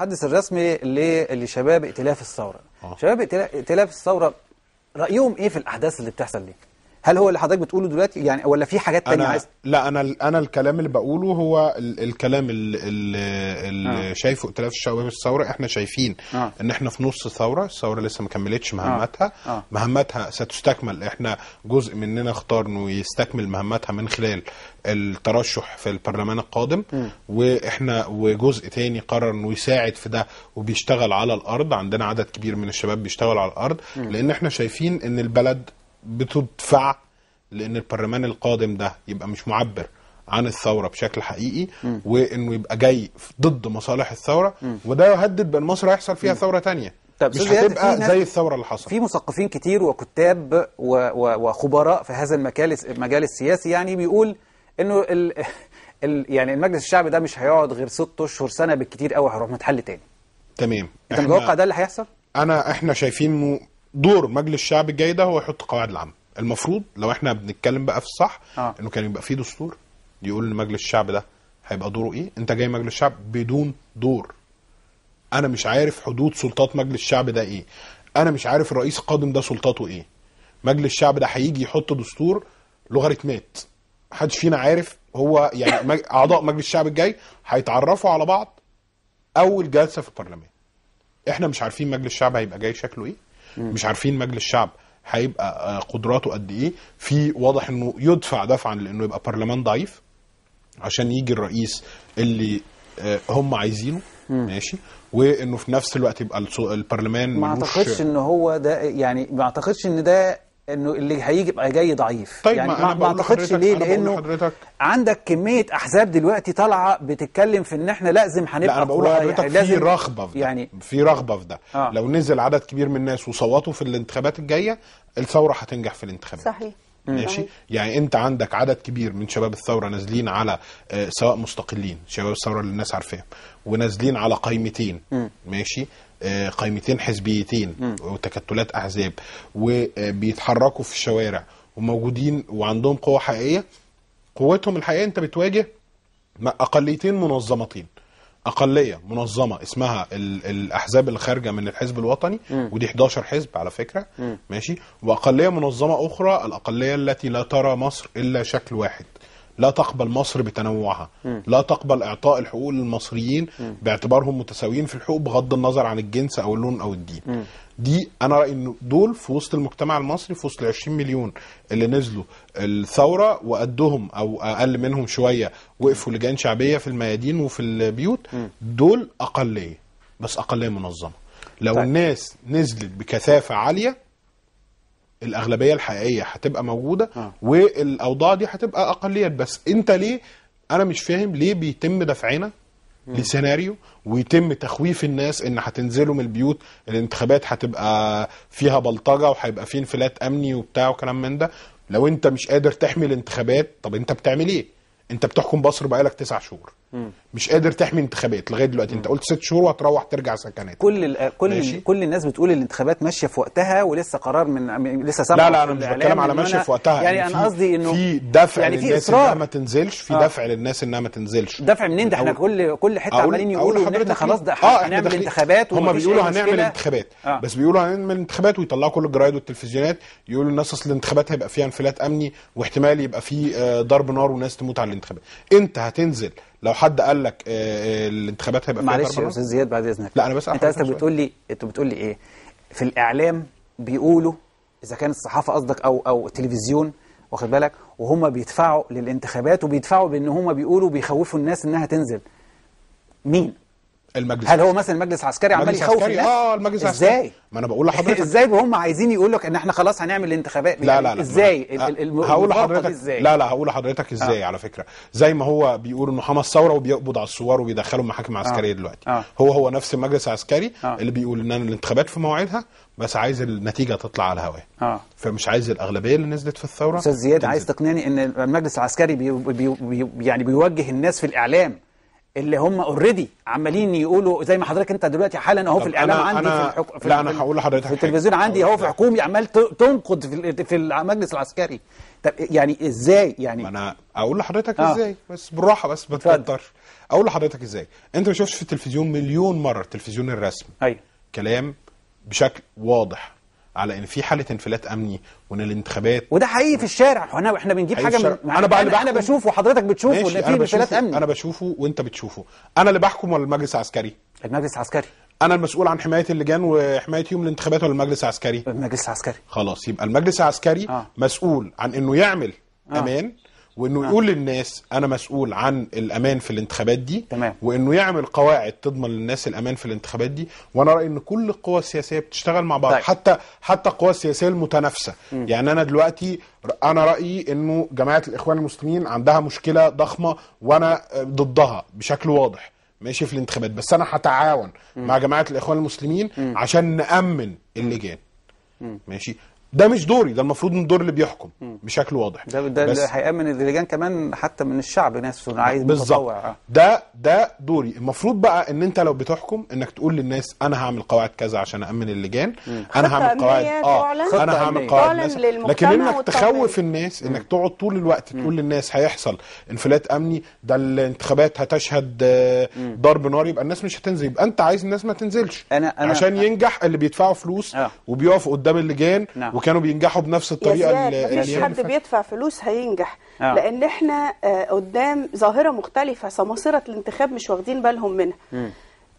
المحدث الرسمي لشباب ائتلاف الثورة آه. شباب ائتلاف الثورة رأيهم إيه في الأحداث اللي بتحصل دي؟ هل هو اللي حضرتك بتقوله دلوقتي يعني ولا في حاجات تانية أنا عايز لا انا انا الكلام اللي بقوله هو ال الكلام اللي آه. شايفه ائتلاف الشباب الثوره احنا شايفين آه. ان احنا في نص الثوره الثوره لسه ما كملتش آه. مهمتها آه. آه. مهمتها ستستكمل احنا جزء مننا اختار انه يستكمل مهمتها من خلال الترشح في البرلمان القادم م. واحنا وجزء تاني قرر انه يساعد في ده وبيشتغل على الارض عندنا عدد كبير من الشباب بيشتغل على الارض م. لان احنا شايفين ان البلد بتدفع لان البرلمان القادم ده يبقى مش معبر عن الثوره بشكل حقيقي م. وانه يبقى جاي ضد مصالح الثوره م. وده يهدد بان مصر هيحصل فيها م. ثوره تانية طب مش هتبقى زي الثوره اللي حصلت في مثقفين كتير وكتاب و و وخبراء في هذا المجال المجال السياسي يعني بيقول انه ال ال يعني المجلس الشعبي ده مش هيقعد غير ست اشهر سنه بالكتير قوي هيروح متحل تاني تمام انت متوقع ده اللي هيحصل؟ انا احنا شايفينه دور مجلس الشعب الجاي ده هو يحط قواعد العام المفروض لو احنا بنتكلم بقى في الصح آه. انه كان يبقى في دستور يقول لمجلس الشعب ده هيبقى دوره ايه انت جاي مجلس الشعب بدون دور انا مش عارف حدود سلطات مجلس الشعب ده ايه انا مش عارف الرئيس القادم ده سلطاته ايه مجلس الشعب ده هيجي يحط دستور لوغاريتمات حد فينا عارف هو يعني اعضاء مجلس الشعب الجاي هيتعرفوا على بعض اول جلسه في البرلمان احنا مش عارفين مجلس الشعب هيبقى جاي شكله ايه مش عارفين مجلس الشعب هيبقى آه، قدراته قد ايه في واضح انه يدفع دفعا لانه يبقى برلمان ضعيف عشان يجي الرئيس اللي آه، هم عايزينه ماشي وانه في نفس الوقت يبقى البرلمان ما اعتقدش ان هو ده يعني ما اعتقدش ان ده انه اللي هيجي جاي ضعيف طيب يعني ما, ما اعتقدش ليه لانه حضرتك عندك كميه احزاب دلوقتي طالعه بتتكلم في ان احنا لازم هنبقى لا انا بقول لحضرتك يعني في رغبه في ده يعني في رغبه في ده آه. لو نزل عدد كبير من الناس وصوتوا في الانتخابات الجايه الثوره هتنجح في الانتخابات صحيح ماشي يعني انت عندك عدد كبير من شباب الثوره نازلين على آه، سواء مستقلين شباب الثوره اللي الناس عارفاهم ونازلين على قائمتين ماشي قائمتين حزبيتين وتكتلات احزاب وبيتحركوا في الشوارع وموجودين وعندهم قوه حقيقيه قوتهم الحقيقيه انت بتواجه اقليتين منظمتين اقليه منظمه اسمها الاحزاب الخارجه من الحزب الوطني م. ودي 11 حزب على فكره م. ماشي واقليه منظمه اخرى الاقليه التي لا ترى مصر الا شكل واحد لا تقبل مصر بتنوعها لا تقبل اعطاء الحقوق للمصريين باعتبارهم متساويين في الحقوق بغض النظر عن الجنس او اللون او الدين دي انا رايي انه دول في وسط المجتمع المصري في وسط ال 20 مليون اللي نزلوا الثوره وقدهم او اقل منهم شويه وقفوا لجان شعبيه في الميادين وفي البيوت دول اقليه بس اقليه منظمه لو طيب. الناس نزلت بكثافه عاليه الاغلبيه الحقيقيه هتبقى موجوده آه. والاوضاع دي هتبقى اقليات بس انت ليه انا مش فاهم ليه بيتم دفعنا لسيناريو ويتم تخويف الناس ان هتنزلوا من البيوت الانتخابات هتبقى فيها بلطجه وهيبقى في انفلات امني وبتاع وكلام من ده لو انت مش قادر تحمي الانتخابات طب انت بتعمل ايه؟ انت بتحكم مصر بقالك تسع شهور مم. مش قادر تحمي انتخابات لغايه دلوقتي مم. انت قلت ست شهور وهتروح ترجع سكنات كل كل الـ كل الناس بتقول الانتخابات ماشيه في وقتها ولسه قرار من لسه سبع لا لا انا مش بتكلم على ماشيه في وقتها يعني, يعني انا قصدي انه في دفع يعني في للناس انها ما تنزلش في آه. دفع للناس انها ما تنزلش دفع منين ده احنا كل كل حته عمالين يقولوا ان احنا خلاص ده آه هنعمل انتخابات هم بيقولوا هنعمل انتخابات آه. بس بيقولوا هنعمل انتخابات ويطلعوا كل الجرايد والتلفزيونات يقولوا الناس اصل الانتخابات هيبقى فيها انفلات امني واحتمال يبقى في آه، ضرب نار وناس تموت على الانتخابات انت هتنزل لو حد قال لك آه، آه، الانتخابات هيبقى معلش يا استاذ زياد بعد اذنك لا انا بس انت انت بتقول لي انت بتقول لي ايه في الاعلام بيقولوا اذا كانت الصحافه قصدك او او التلفزيون واخد بالك وهم بيدفعوا للانتخابات وبيدفعوا بان هم بيقولوا بيخوفوا الناس انها تنزل مين المجلس هل هو مثلا المجلس العسكري عمال يخوف الناس اه المجلس العسكري ازاي ما انا بقول لحضرتك ازاي هم عايزين يقول لك ان احنا خلاص هنعمل الانتخابات لا لا لا يعني ازاي هقول لحضرتك ازاي لا لا هقول لحضرتك ازاي آه. على فكره زي ما هو بيقول انه حماس ثوره وبيقبض على الثوار وبيدخلوا محاكم عسكريه آه. دلوقتي آه. هو هو نفس المجلس العسكري آه. اللي بيقول ان الانتخابات في مواعيدها بس عايز النتيجه تطلع على الهواء آه. فمش عايز الاغلبيه اللي نزلت في الثوره استاذ زياد عايز تقنعني ان المجلس العسكري بي بي بي يعني بيوجه الناس في الاعلام اللي هم اوريدي عمالين يقولوا زي ما حضرتك انت دلوقتي حالا اهو في الاعلام أنا عندي أنا في في لا انا هقول لحضرتك في التلفزيون عندي اهو في حكومي عمال تنقد في في المجلس العسكري طب يعني ازاي يعني ما انا اقول لحضرتك آه. ازاي بس بالراحه بس ما اقول لحضرتك ازاي انت ما شفتش في التلفزيون مليون مره التلفزيون الرسمي ايوه كلام بشكل واضح على ان في حاله انفلات امني وان الانتخابات وده حقيقي في الشارع واحنا احنا بنجيب حاجه من انا انا, أنا بشوفه وحضرتك بتشوفه ان في انفلات امني انا بشوفه وانت بتشوفه انا اللي بحكم ولا المجلس العسكري المجلس العسكري انا المسؤول عن حمايه اللجان وحمايه يوم الانتخابات ولا المجلس العسكري المجلس العسكري خلاص يبقى المجلس العسكري آه. مسؤول عن انه يعمل آه. امان وانه آه. يقول للناس انا مسؤول عن الامان في الانتخابات دي تمام. وانه يعمل قواعد تضمن للناس الامان في الانتخابات دي وانا رايي ان كل القوى السياسيه بتشتغل مع بعض طيب. حتى حتى القوى السياسيه المتنافسه يعني انا دلوقتي انا رايي انه جماعه الاخوان المسلمين عندها مشكله ضخمه وانا ضدها بشكل واضح ماشي في الانتخابات بس انا هتعاون مع جماعه الاخوان المسلمين عشان نامن اللجان ماشي ده مش دوري ده المفروض ان الدور اللي بيحكم بشكل واضح ده ده اللي هيامن اللجان كمان حتى من الشعب نفسه عايز متطوع آه. ده ده دوري المفروض بقى ان انت لو بتحكم انك تقول للناس انا هعمل قواعد كذا عشان امن اللجان انا هعمل قواعد اه انا هعمل قواعد لكن انك تخوف الناس انك تقعد طول الوقت تقول للناس هيحصل انفلات امني ده الانتخابات هتشهد آه، ضرب نار يبقى الناس مش هتنزل يبقى انت عايز الناس ما تنزلش أنا أنا عشان ينجح اللي بيدفعوا فلوس آه. وبيقفوا قدام اللجان نعم. كانوا بينجحوا بنفس الطريقه اللي مفيش يعني حد بيدفع فلوس هينجح آه. لان احنا آه، قدام ظاهره مختلفه سماسره الانتخاب مش واخدين بالهم منها م.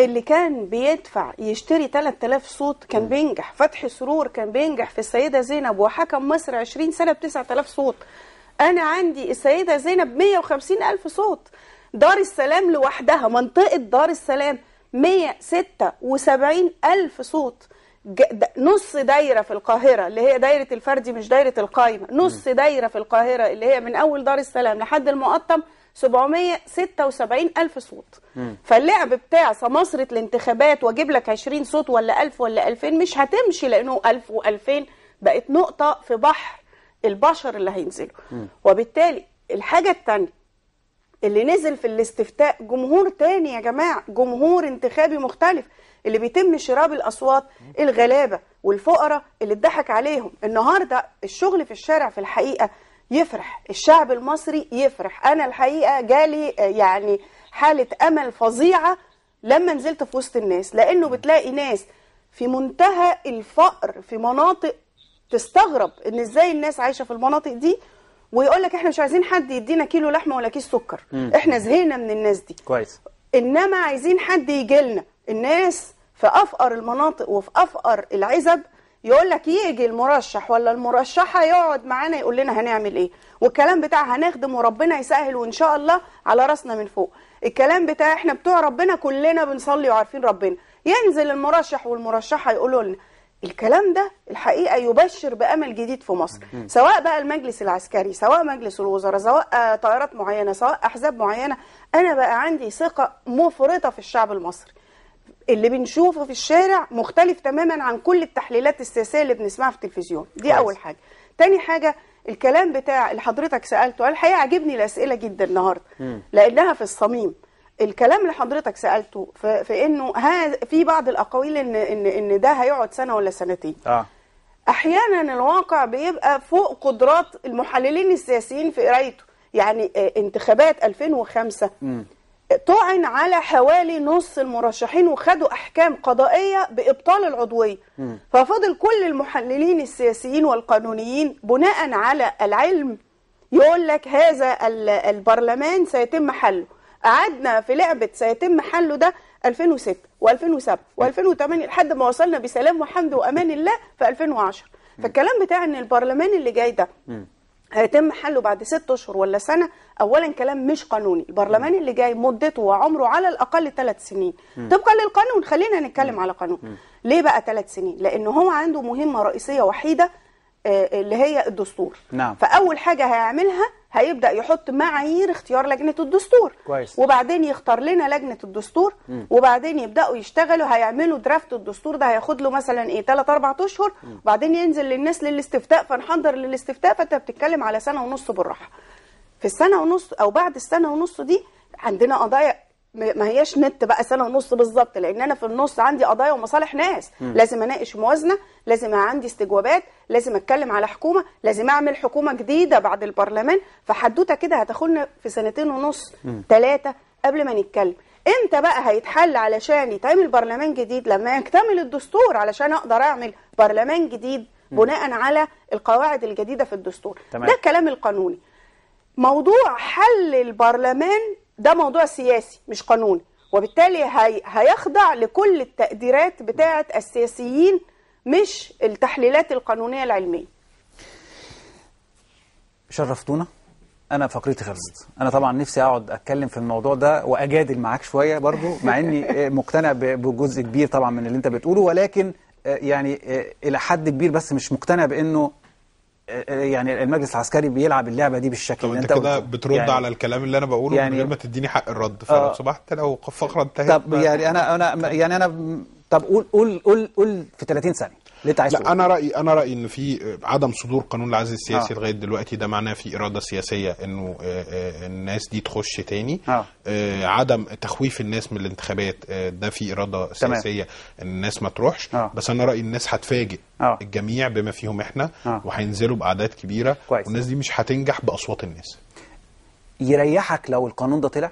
اللي كان بيدفع يشتري 3000 صوت كان بينجح فتحي سرور كان بينجح في السيده زينب وحكم مصر 20 سنه ب 9000 صوت انا عندي السيده زينب 150000 صوت دار السلام لوحدها منطقه دار السلام 176000 صوت نص دايره في القاهره اللي هي دايره الفردي مش دايره القايمه نص دايره في القاهره اللي هي من اول دار السلام لحد المقطم 776 ألف صوت فاللعب بتاع سماسرة الانتخابات واجيب لك 20 صوت ولا 1000 ولا 2000 مش هتمشي لأنه 1000 و2000 بقت نقطة في بحر البشر اللي هينزلوا وبالتالي الحاجة الثانية اللي نزل في الاستفتاء جمهور تاني يا جماعة جمهور انتخابي مختلف اللي بيتم شراء بالاصوات الغلابه والفقراء اللي اتضحك عليهم النهارده الشغل في الشارع في الحقيقه يفرح الشعب المصري يفرح انا الحقيقه جالي آه، يعني حاله امل فظيعه لما نزلت في وسط الناس لانه بتلاقي ناس في منتهى الفقر في مناطق تستغرب ان ازاي الناس عايشه في المناطق دي ويقول لك احنا مش عايزين حد يدينا كيلو لحمه ولا كيس سكر احنا زهقنا من الناس دي كويس انما عايزين حد يجي لنا الناس في افقر المناطق وفي افقر العزب يقول لك يجي المرشح ولا المرشحه يقعد معانا يقول لنا هنعمل ايه والكلام بتاع هنخدم وربنا يسهل وان شاء الله على راسنا من فوق الكلام بتاع احنا بتوع ربنا كلنا بنصلي وعارفين ربنا ينزل المرشح والمرشحه يقولوا لنا الكلام ده الحقيقه يبشر بامل جديد في مصر سواء بقى المجلس العسكري سواء مجلس الوزراء سواء طائرات معينه سواء احزاب معينه انا بقى عندي ثقه مفرطه في الشعب المصري اللي بنشوفه في الشارع مختلف تماما عن كل التحليلات السياسيه اللي بنسمعها في التلفزيون دي كويس. اول حاجه تاني حاجه الكلام بتاع اللي حضرتك سالته الحقيقه عاجبني الاسئله جدا النهارده لانها في الصميم الكلام اللي حضرتك سالته في, في انه في بعض الاقاويل ان ان ان ده هيقعد سنه ولا سنتين اه احيانا الواقع بيبقى فوق قدرات المحللين السياسيين في قرايته يعني آه، انتخابات 2005 م. طعن على حوالي نص المرشحين وخدوا احكام قضائيه بابطال العضويه ففضل كل المحللين السياسيين والقانونيين بناء على العلم يقول لك هذا البرلمان سيتم حله قعدنا في لعبه سيتم حله ده 2006 و2007 و2008 لحد ما وصلنا بسلام وحمد وامان الله في 2010 فالكلام بتاع ان البرلمان اللي جاي ده هيتم حله بعد ست اشهر ولا سنه اولا كلام مش قانوني البرلمان اللي جاي مدته وعمره على الاقل ثلاث سنين م. طبقا للقانون خلينا نتكلم م. على قانون م. ليه بقى ثلاث سنين لان هو عنده مهمه رئيسيه وحيده آه، اللي هي الدستور نعم. فاول حاجه هيعملها هيبدا يحط معايير اختيار لجنه الدستور كويس. وبعدين يختار لنا لجنه الدستور م. وبعدين يبداوا يشتغلوا هيعملوا درافت الدستور ده هياخد له مثلا ايه 3 4 اشهر وبعدين ينزل للناس للاستفتاء فنحضر للاستفتاء فانت بتتكلم على سنه ونص بالراحه في السنه ونص او بعد السنه ونص دي عندنا قضايا ما هياش نت بقى سنه ونص بالظبط لان انا في النص عندي قضايا ومصالح ناس م. لازم اناقش موازنه لازم عندي استجوابات لازم اتكلم على حكومه لازم اعمل حكومه جديده بعد البرلمان فحدوته كده هتاخدنا في سنتين ونص ثلاثه قبل ما نتكلم امتى بقى هيتحل علشان يتعمل برلمان جديد لما يكتمل الدستور علشان اقدر اعمل برلمان جديد بناء على القواعد الجديده في الدستور تمام. ده الكلام القانوني موضوع حل البرلمان ده موضوع سياسي مش قانوني وبالتالي هي هيخضع لكل التقديرات بتاعه السياسيين مش التحليلات القانونيه العلميه شرفتونا انا فقرتي خلصت انا طبعا نفسي اقعد اتكلم في الموضوع ده واجادل معاك شويه برضو مع اني آه، مقتنع بجزء كبير طبعا من اللي انت بتقوله ولكن آه، يعني آه، الى حد كبير بس مش مقتنع بانه يعني المجلس العسكري بيلعب اللعبه دي بالشكل اللي انت كده بترد يعني على الكلام اللي انا بقوله يعني من غير ما تديني حق الرد آه. فلو آه سمحت لو فقره انتهت طب يعني انا انا يعني انا طب قول قول قول قول في 30 ثانيه اللي لا انا رايي انا رايي ان في آه، عدم صدور قانون العزل السياسي آه. لغايه دلوقتي ده معناه في اراده سياسيه انه آه، آه، الناس دي تخش تاني آه. عدم تخويف الناس من الانتخابات ده في اراده سياسيه ان الناس ما تروحش آه. بس انا رايي الناس هتفاجئ آه. الجميع بما فيهم احنا آه. وهينزلوا باعداد كبيره كويس. والناس دي مش هتنجح باصوات الناس يريحك لو القانون ده طلع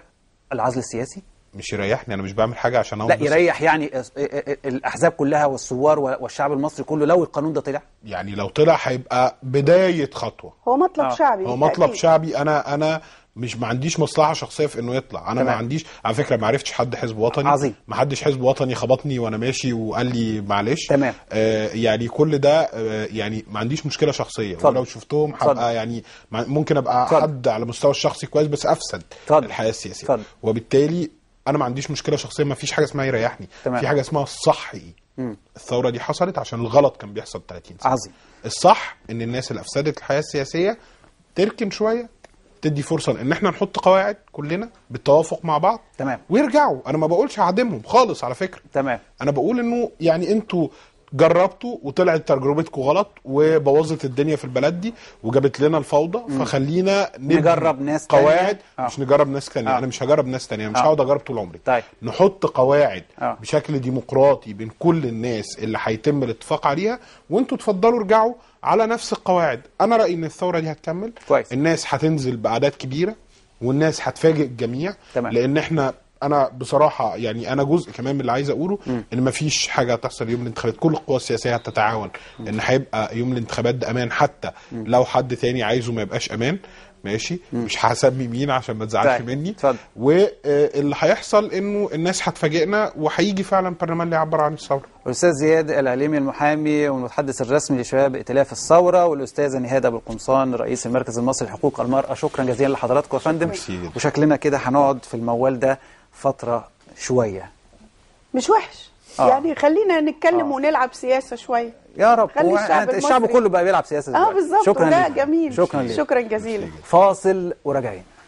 العزل السياسي مش يريحني انا مش بعمل حاجه عشان لا يريح يعني آه، آه، آه، الاحزاب كلها والثوار والشعب المصري كله لو القانون ده طلع يعني لو طلع هيبقى بدايه خطوه هو مطلب آه. شعبي هو مطلب شعبي انا انا مش ما عنديش مصلحه شخصيه في انه يطلع انا تمام. ما عنديش على فكره ما عرفتش حد حزب وطني عظيم ما حدش حزب وطني خبطني وانا ماشي وقال لي معلش تمام آه يعني كل ده آه يعني ما عنديش مشكله شخصيه فضل. ولو شفتهم هبقى يعني ممكن ابقى فضل. حد على المستوى الشخصي كويس بس افسد فضل. الحياه السياسيه فضل. وبالتالي انا ما عنديش مشكله شخصيه ما فيش حاجه اسمها يريحني تمام. في حاجه اسمها الصح ايه الثوره دي حصلت عشان الغلط كان بيحصل 30 سنه عظيم الصح ان الناس اللي افسدت الحياه السياسيه تركن شويه تدي فرصه ان احنا نحط قواعد كلنا بالتوافق مع بعض تمام ويرجعوا انا ما بقولش هعدمهم خالص على فكره تمام انا بقول انه يعني انتوا جربته وطلعت تجربتكم غلط وبوظت الدنيا في البلد دي وجابت لنا الفوضى مم. فخلينا نجرب ناس قواعد تانية. مش نجرب ناس تانية آه. انا مش هجرب ناس تانية مش آه. هقعد اجرب طول عمري طيب. نحط قواعد أوه. بشكل ديمقراطي بين كل الناس اللي هيتم الاتفاق عليها وانتوا اتفضلوا ارجعوا على نفس القواعد انا رايي ان الثوره دي هتكمل كويس. الناس هتنزل باعداد كبيره والناس هتفاجئ الجميع تمام. لان احنا انا بصراحه يعني انا جزء كمان من اللي عايز اقوله م. ان مفيش حاجه هتحصل يوم الانتخابات كل القوى السياسيه هتتعاون ان هيبقى يوم الانتخابات ده امان حتى م. لو حد تاني عايزه ما يبقاش امان ماشي م. مش هسمي مين عشان ما تزعلش طيب، مني طيب. واللي هيحصل انه الناس هتفاجئنا وهيجي فعلا برلمان اللي يعبر عن الثوره الاستاذ زياد العليمي المحامي والمتحدث الرسمي لشباب ائتلاف الثوره والاستاذه نهاد ابو القمصان رئيس المركز المصري لحقوق المراه شكرا جزيلا لحضراتكم يا فندم وشكلنا كده هنقعد في الموال ده فترة شوية مش وحش آه. يعني خلينا نتكلم آه. ونلعب سياسة شوية يا رب خلي الشعب, يعني الشعب كله بقى بيلعب سياسة اه بالظبط شكرا جميل شكرا شكرا جزيلا فاصل وراجعين